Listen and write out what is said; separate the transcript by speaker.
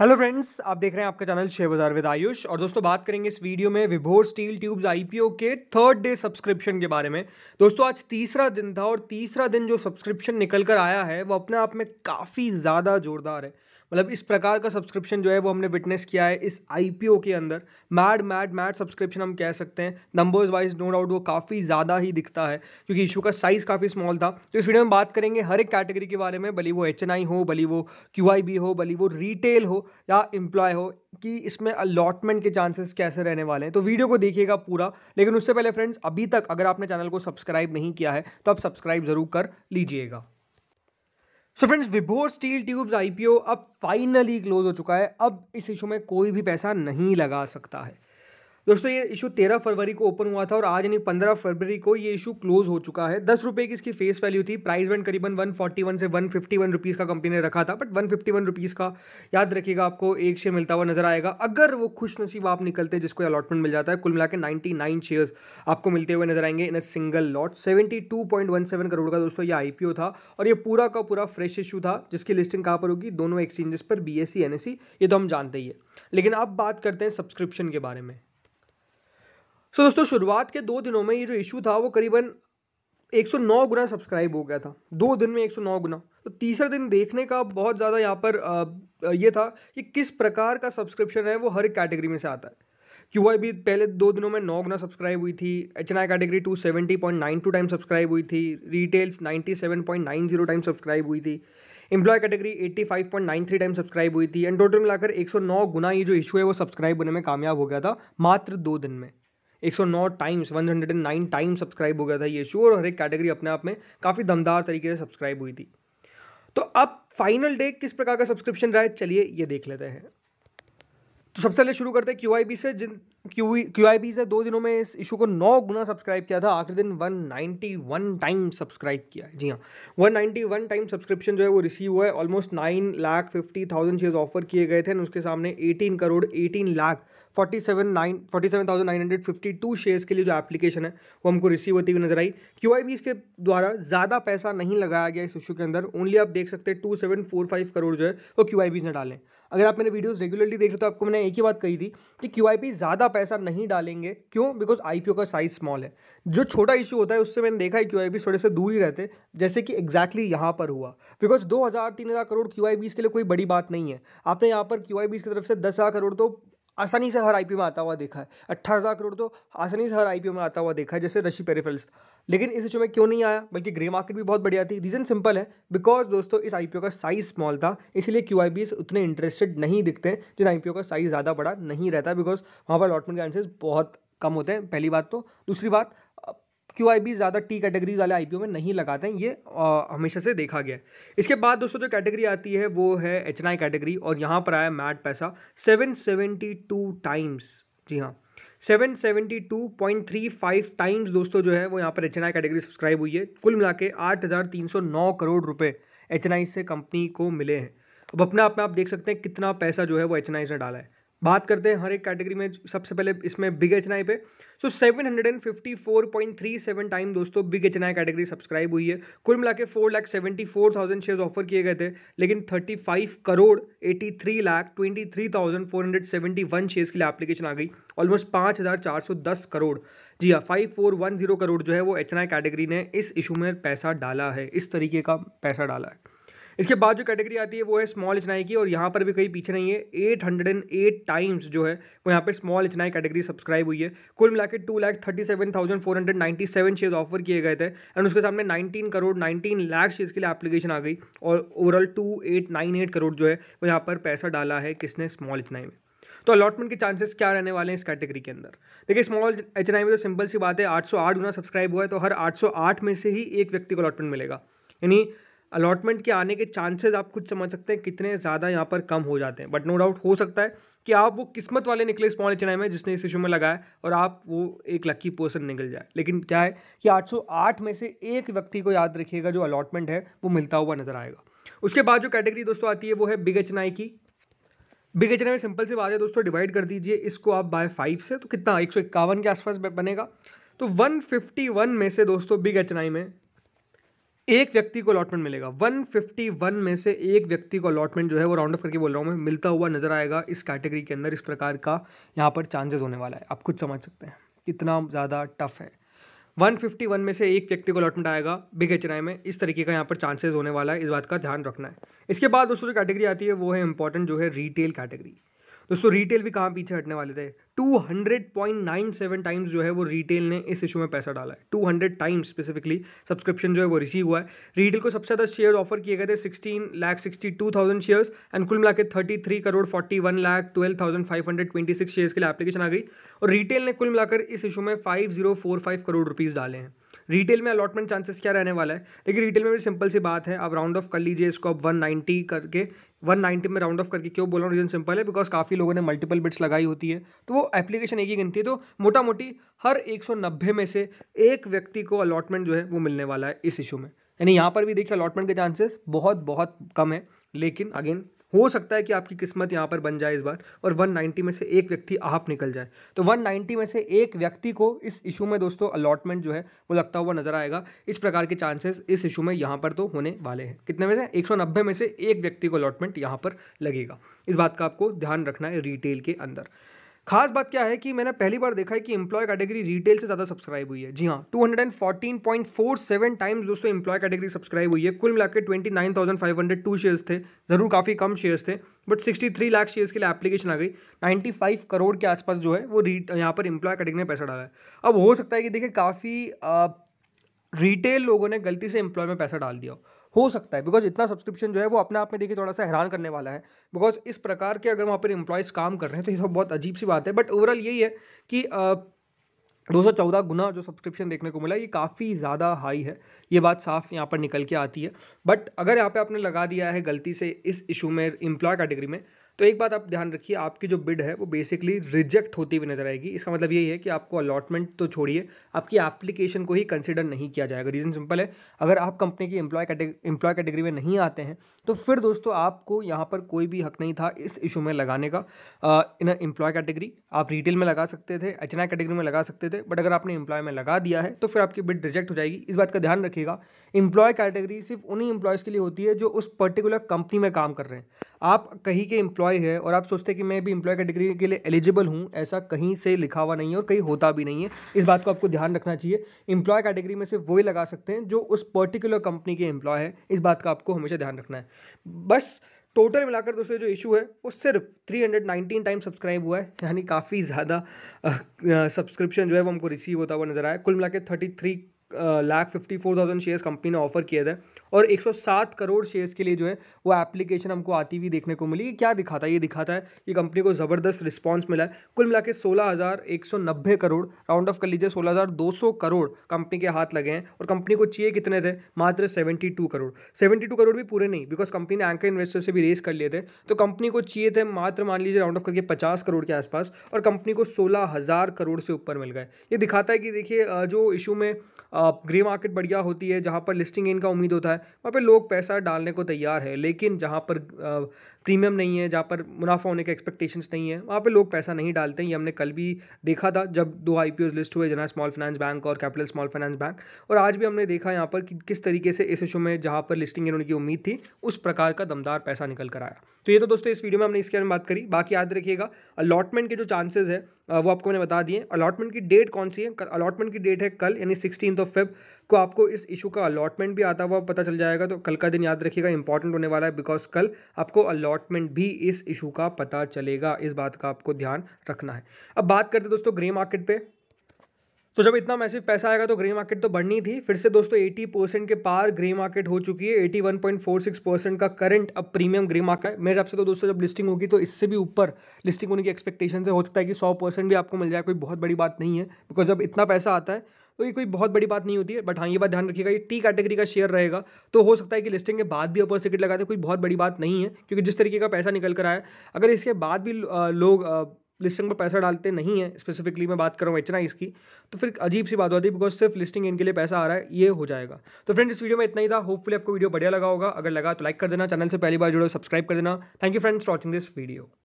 Speaker 1: hello friends आप देख रहे हैं आपका चैनल शेयर बाजार विद आयुष और दोस्तों बात करेंगे इस वीडियो में विभोर स्टील ट्यूब्स आईपीओ के थर्ड डे सब्सक्रिप्शन के बारे में दोस्तों आज तीसरा दिन था और तीसरा दिन जो सब्सक्रिप्शन निकल कर आया है वो अपने आप में काफ़ी ज़्यादा जोरदार है मतलब इस प्रकार का सब्सक्रिप्शन जो है वो हमने विटनेस किया है इस आई के अंदर मैड मैड मैड सब्सक्रिप्शन हम कह सकते हैं नंबर्स वाइज नो डाउट वो काफ़ी ज़्यादा ही दिखता है क्योंकि इशू का साइज़ काफ़ी स्मॉल था तो इस वीडियो में बात करेंगे हर एक कैटेगरी के बारे में भली वो एच हो भली वो क्यू हो भली वो रिटेल हो या एम्प्लॉय हो कि इसमें अलॉटमेंट के चांसेस कैसे रहने वाले हैं तो वीडियो को देखिएगा पूरा लेकिन उससे पहले फ्रेंड्स अभी तक अगर आपने चैनल को सब्सक्राइब नहीं किया है तो आप सब्सक्राइब ज़रूर कर लीजिएगा so friends Vibhor steel tubes IPO अब फाइनली क्लोज हो चुका है अब इस इशू में कोई भी पैसा नहीं लगा सकता है दोस्तों ये इशू तेरह फरवरी को ओपन हुआ था और आज यानी पंद्रह फरवरी को ये इशू क्लोज हो चुका है दस रुपये की इसकी फेस वैल्यू थी प्राइस बैंड करीबन वन फोर्टी वन से वन फिफ्टी वन रुपीज़ का कंपनी ने रखा था but one fifty one rupees का याद रखिएगा आपको एक शेयर मिलता हुआ नजर आएगा अगर वो खुश नसीब आप निकलते हैं जिसको अलॉटमेंट मिल जाता है कुल मिला के नाइन्टी नाइन शेयर्स आपको मिलते हुए नजर आएंगे in a single lot seventy two point one seven crore का दोस्तों ये आई पी ओ था और ये पूरा का पूरा फ्रेश इशू था जिसकी लिस्टिंग कहाँ पर होगी दोनों एक्सचेंजेस पर B S E N S E ये तो हम जानते ही है लेकिन अब बात करते हैं सब्सक्रिप्शन के बारे में सो so, दोस्तों शुरुआत के दो दिनों में ये जो इशू था वो करीबन 109 गुना सब्सक्राइब हो गया था दो दिन में 109 गुना तो तीसरा दिन देखने का बहुत ज़्यादा यहाँ पर ये था कि किस प्रकार का सब्सक्रिप्शन है वो हर कैटेगरी में से आता है क्यू आई भी पहले दो दिनों में नौ गुना सब्सक्राइब हुई थी H N I category two seventy point nine two time subscribe हुई थी retails ninety seven point nine zero time subscribe हुई थी employ category eighty five point nine three time subscribe हुई थी एंड टोटल मिलाकर एक सौ नौ गुना ये जो इशू है वो सब्सक्राइब होने में कामयाब हो गया था मात्र दो दिन में सौ नौ टाइम्स नाइन टाइम सब्सक्राइब हो गया था ये शो और हर एक कैटेगरी अपने आप में काफ़ी दमदार तरीके से सब्सक्राइब हुई थी तो अब फाइनल डे किस प्रकार का सब्सक्रिप्शन रहा है चलिए ये देख लेते हैं तो सबसे पहले शुरू करते हैं क्यू से जिन क्यू आई बीज ने दो दिनों में इस इशू को नौ गुना सब्सक्राइब किया था आखिरी दिन वन वन टाइम सब्सक्राइब किया है जी हाँ वन वन टाइम सब्सक्रिप्शन जो है वो रिसीव हुआ है almost nine lakh fifty thousand share offer किए गए थे उसके सामने eighteen crore eighteen lakh forty seven nine forty seven thousand nine hundred fifty two shares के लिए जो एप्लीकेशन है वो हमको रिसीव होती हुई नजर आई क्यू आई बीज के द्वारा ज़्यादा पैसा नहीं लगाया गया इस इशू के अंदर ओनली आप देख सकते हैं two seven four five crore जो है वो क्यू आई बीज ने डाले अगर आप मेरे वीडियोज़ रेगुलरली देख रहे हो तो आपको मैंने एक ही बात कही थी कि क्यू आई ज़्यादा पैसा नहीं डालेंगे क्यों बिकॉज आईपीओ का साइज स्मॉल है जो छोटा इशू होता है उससे मैंने देखा है क्यू थोड़े से दूर ही रहते जैसे कि एग्जैक्टली exactly यहाँ पर हुआ बिकॉज दो हज़ार तीन हज़ार करोड़ क्यू के लिए कोई बड़ी बात नहीं है आपने यहाँ पर क्यू की तरफ से दस हज़ार करोड़ तो आसानी से हर आईपी में आता हुआ देखा है अट्ठारह हज़ार करोड़ तो आसानी से हर आईपीओ में आता हुआ देखा है जैसे रशी पेरिफेल्स लेकिन इस इशू में क्यों नहीं आया बल्कि ग्रे मार्केट भी बहुत बढ़िया थी रीज़न सिंपल है बिकॉज दोस्तों इस आईपीओ का साइज़ स्मॉल था इसलिए क्यू आई उतने इंटरेस्टेड नहीं दिखते जिन ओ का साइज़ ज़्यादा बड़ा नहीं रहता बिकॉज वहाँ पर अलॉटमेंट के चांसेस बहुत कम होते हैं पहली बात तो दूसरी बात क्यू आई बी ज़्यादा टी कैटेगरीज वाले आई में नहीं लगाते हैं ये आ, हमेशा से देखा गया है इसके बाद दोस्तों जो कैटेगरी आती है वो है एच कैटेगरी और यहाँ पर आया मैट पैसा सेवन सेवेंटी टू टाइम्स जी हाँ 772.35 टाइम्स दोस्तों जो है वो यहाँ पर एच कैटेगरी सब्सक्राइब हुई है कुल मिला के आठ करोड़ रुपये एच से कंपनी को मिले हैं अब अपना में आप देख सकते हैं कितना पैसा जो है वो एच ने डाला है बात करते हैं हर एक कैटेगरी में सबसे पहले इसमें बिग एच पे so seven hundred and fifty four point three seven time दोस्तों बिग एच कैटेगरी सब्सक्राइब हुई है कुल मिला के four lakh seventy four thousand share offer किए गए थे लेकिन thirty five crore eighty three lakh twenty three thousand four hundred seventy one shares के लिए एप्लीकेशन आ गई ऑलमोस्ट पाँच हज़ार चार सौ दस करोड़ जी हाँ five four one zero crore जो है वो एच कैटेगरी ने इस इशू में पैसा डाला है इस तरीके का पैसा डाला है इसके बाद जो कैटेगरी आती है वो है स्मॉल इचनाई की और यहाँ पर भी कहीं पीछे नहीं है eight hundred and eight times जो है वो यहाँ पर स्मॉल इचनाई कैटेगरी सब्सक्राइब हुई है कुल मिला के two lakh thirty seven thousand four hundred ninety seven share offer किए गए थे एंड उसके सामने nineteen crore nineteen lakh share के लिए एप्लीकेशन आ गई और overall two eight nine eight crore जो है वो यहाँ पर पैसा डाला है किसने स्मॉल इचनाई में तो अलॉटमेंट के चांसेस क्या रहने वाले हैं इस कैटेगरी के अंदर देखिए स्मॉल एच में तो सिंपल सी बात है 808 गुना सब्सक्राइब हुआ है तो हर 808 में से ही एक व्यक्ति को अलॉटमेंट मिलेगा यानी अलॉटमेंट के आने के चांसेस आप खुद समझ सकते हैं कितने ज़्यादा यहाँ पर कम हो जाते हैं बट नो डाउट हो सकता है कि आप वो किस्मत वाले निकले स्मॉल एच में जिसने इस इशू में लगाया और आप वो एक लकी पर्सन निकल जाए लेकिन क्या है कि 808 में से एक व्यक्ति को याद रखिएगा जो अलॉटमेंट है वो मिलता हुआ नजर आएगा उसके बाद जो कैटेगरी दोस्तों आती है वो है बिग एच की बिग एच में सिंपल से बात है दोस्तों डिवाइड कर दीजिए इसको आप बाय फाइव से तो कितना एक के आसपास बनेगा तो 151 में से दोस्तों बिग एच में एक व्यक्ति को अलॉटमेंट मिलेगा 151 में से एक व्यक्ति को अलॉटमेंट जो है वो राउंड ऑफ करके बोल रहा हूँ मैं मिलता हुआ नजर आएगा इस कैटेगरी के अंदर इस प्रकार का यहाँ पर चांसेस होने वाला है आप खुद समझ सकते हैं कितना ज़्यादा टफ है 151 में से एक व्यक्ति को अलॉटमेंट आएगा बिग एच में इस तरीके का यहाँ पर चांसेज होने वाला है इस बात का ध्यान रखना है इसके बाद दोस्तों जो कैटेगरी आती है वो है इंपॉर्टेंट जो है रिटेल कैटेगरी दोस्तों रिटेल भी कहाँ पीछे हटने वाले थे 200.97 टाइम्स जो है वो रिटेल ने इस इशू में पैसा डाला है 200 टाइम्स स्पेसिफिकली सब्सक्रिप्शन जो है वो रिसीव हुआ है रिटेल को सबसे ज़्यादा शेयर ऑफर किए गए थे 16 लाख 62,000 शेयर्स एंड कुल मिला के thirty crore 41 lakh six shares के लिए एप्लीकेशन आ गई और रिटेल ने कुल मिलाकर इस इशू में 5045 करोड़ रुपीज़ डाले हैं रिटेल में अलॉटमेंट चांसेस क्या रहने वाला है देखिए रिटेल में भी सिंपल सी बात है आप राउंड ऑफ कर लीजिए इसको आप 190 करके 190 में राउंड ऑफ करके क्यों बोल रहा हूँ रीजन सिंपल है बिकॉज काफ़ी लोगों ने मल्टीपल बिट्स लगाई होती है तो वो एप्लीकेशन एक ही गिनती है तो मोटा मोटी हर 190 में से एक व्यक्ति को अलॉटमेंट जो है वो मिलने वाला है इस इशू में यानी यहाँ पर भी देखिए अलॉटमेंट के चांसेस बहुत बहुत कम है लेकिन अगेन हो सकता है कि आपकी किस्मत यहाँ पर बन जाए इस बार और 190 में से एक व्यक्ति आप निकल जाए तो 190 में से एक व्यक्ति को इस इशू में दोस्तों अलॉटमेंट जो है वो लगता हुआ नजर आएगा इस प्रकार के चांसेस इस इशू में यहाँ पर तो होने वाले हैं कितने में से 190 में से एक व्यक्ति को अलॉटमेंट यहाँ पर लगेगा इस बात का आपको ध्यान रखना है रिटेल के अंदर खास बात क्या है कि मैंने पहली बार देखा है कि इंप्लॉय कैटेगरी रिटेल से ज़्यादा सब्सक्राइब हुई है जी हाँ two hundred and fourteen point four seven times दोस्तों इंप्लॉय कैटेगरी सब्सक्राइब हुई है कुल मिलाकर twenty nine thousand five hundred two shares थे ज़रूर काफ़ी कम शेयर्स थे but sixty three lakh shares के लिए एप्लीकेशन आ गई नाइन्टी फाइव करोड़ के आसपास जो है वो रीट यहाँ पर एम्प्लॉय कैटेगरी में पैसा डाला है अब हो सकता है कि देखिए काफ़ी रिटेल लोगों ने गलती से एम्प्लॉय में पैसा डाल दिया हो सकता है बिकॉज इतना सब्सक्रिप्शन जो है वो अपने आप में देखिए थोड़ा सा हैरान करने वाला है बिकॉज इस प्रकार के अगर वहाँ पर इंप्लाइज काम कर रहे हैं तो ये तो बहुत अजीब सी बात है बट ओवरऑल यही है कि दो सौ चौदह गुना जो सब्सक्रिप्शन देखने को मिला ये काफ़ी ज़्यादा हाई है ये बात साफ यहाँ पर निकल के आती है बट अगर यहाँ पे आपने लगा दिया है गलती से इस इशू में इम्प्लॉय कैटेगरी में तो एक बात आप ध्यान रखिए आपकी जो बिड है वो बेसिकली रिजेक्ट होती हुई नजर आएगी इसका मतलब यही है कि आपको अलॉटमेंट तो छोड़िए आपकी एप्लीकेशन को ही कंसिडर नहीं किया जाएगा रीज़न सिंपल है अगर आप कंपनी की एम्प्लॉय एम्प्लॉय कैटेगरी में नहीं आते हैं तो फिर दोस्तों आपको यहाँ पर कोई भी हक नहीं था इस इशू में लगाने का इन एम्प्लॉय कैटेगरी आप रिटेल में लगा सकते थे एच कैटेगरी में लगा सकते थे बट अगर आपने एम्प्लॉय में लगा दिया है तो फिर आपकी बिड रिजेक्ट हो जाएगी इस बात का ध्यान रखिएगा एम्प्लॉय कैटेगरी सिर्फ उन्हीं एम्प्लॉयज़ के लिए होती है जो उस पर्टिकुलर कंपनी में काम कर रहे हैं आप कहीं के एम्प्लॉय है और आप सोचते हैं कि मैं भी एम्प्लॉय कैटेगरी के लिए एलिजिबल हूँ ऐसा कहीं से लिखा हुआ नहीं है और कहीं होता भी नहीं है इस बात को आपको ध्यान रखना चाहिए इम्प्लॉय कैटेगरी में से वही लगा सकते हैं जो उस पर्टिकुलर कंपनी के एम्प्लॉय है इस बात का आपको हमेशा ध्यान रखना है बस टोटल मिलाकर दोस्तों जो इशू है वो सिर्फ 319 टाइम सब्सक्राइब हुआ है यानी काफ़ी ज़्यादा सब्सक्रिप्शन जो है वो हमको रिसीव होता हुआ नजर आया कुल मिला के thirty lakh fifty four thousand shares company ने ऑफर किया था और एक सौ सात करोड़ शेयर्स के लिए जो है वो एप्लीकेशन हमको आती हुई देखने को मिली क्या दिखाता है ये दिखाता है कि कंपनी को ज़बरदस्त रिस्पांस मिला है कुल मिला के सोलह हजार एक सौ नब्बे करोड़ राउंड ऑफ कर लीजिए सोलह हज़ार दो सौ करोड़ कंपनी के हाथ लगे हैं और कंपनी को चाहिए कितने थे मात्र seventy two crore seventy two crore भी पूरे नहीं बिकॉज कंपनी ने एंकर इन्वेस्टर से भी रेस कर लिए थे तो कंपनी को चाहिए थे मात्र मान लीजिए राउंड ऑफ करके पचास करोड़ के आसपास और कंपनी को सोलह हज़ार करोड़ से ऊपर मिल गए ये दिखाता है कि देखिए जो इशू में ग्रे मार्केट बढ़िया होती है जहाँ पर लिस्टिंग इनका उम्मीद होता है वहाँ पर लोग पैसा डालने को तैयार है लेकिन जहाँ पर प्रीमियम नहीं है जहाँ पर मुनाफा होने के एक्सपेक्टेशंस नहीं है वहाँ पे लोग पैसा नहीं डालते हैं ये हमने कल भी देखा था जब दो आई लिस्ट हुए जना स्मॉल फाइनेंस बैंक और कैपिटल स्मॉल फाइनेंस बैंक और आज भी हमने देखा यहाँ पर कि किस तरीके से इस इशू में जहाँ पर लिस्टिंग इन्होंने की उम्मीद थी उस प्रकार का दमदार पैसा निकल कर आया तो ये तो दोस्तों इस वीडियो में हमने इसके बारे में बात करी बाकी याद रखिएगा अलॉटमेंट के जो चांसेज है वो आपको मैंने बता दिए अलॉटमेंट की डेट कौन सी है अलॉटमेंट की डेट है कल यानी सिक्सटीन ऑफ फेब को आपको इस इशू का अलॉटमेंट भी आता हुआ पता चल जाएगा तो कल का दिन याद रखिएगा इंपॉर्टेंट होने वाला है बिकॉज कल आपको अलॉटमेंट भी इस इशू का पता चलेगा इस बात का आपको ध्यान रखना है अब बात करते हैं दोस्तों ग्रे मार्केट पे तो जब इतना मैसिव पैसा आएगा तो ग्रे मार्केट तो बढ़नी थी फिर से दोस्तों 80 परसेंट के पार ग्रे मार्केट हो चुकी है 81.46 परसेंट का करंट अब प्रीमियम ग्रे मार्केट मेरे हिसाब से तो दोस्तों जब लिस्टिंग होगी तो इससे भी ऊपर लिस्टिंग होने की एक्सपेक्टेशन से हो सकता है कि 100 परसेंट भी आपको मिल जाए कोई बहुत बड़ी बात नहीं है बिकॉज जब इतना पैसा आता है तो ये कोई बहुत बड़ी बात नहीं होती है बट हाँ ये बात ध्यान रखिएगा ये टी कैटेगरी का शेयर रहेगा तो हो सकता है कि लिस्टिंग के बाद भी अपर सर्किट लगाते कोई बहुत बड़ी बात नहीं है क्योंकि जिस तरीके का पैसा निकल कर आया अगर इसके बाद भी लोग लिस्टिंग पर पैसा डालते नहीं है स्पेसिफिकली मैं बात कर रहा हूँ एच इसकी तो फिर अजीब सी बात होती है बिकॉज सिर्फ लिस्टिंग इनके लिए पैसा आ रहा है ये हो जाएगा तो फ्रेंड्स इस वीडियो में इतना ही था होपफुली आपको वीडियो बढ़िया लगा होगा अगर लगा तो लाइक कर देना चैनल से पहली बार जुड़ो सब्सक्राइब कर देना thank you friends watching this video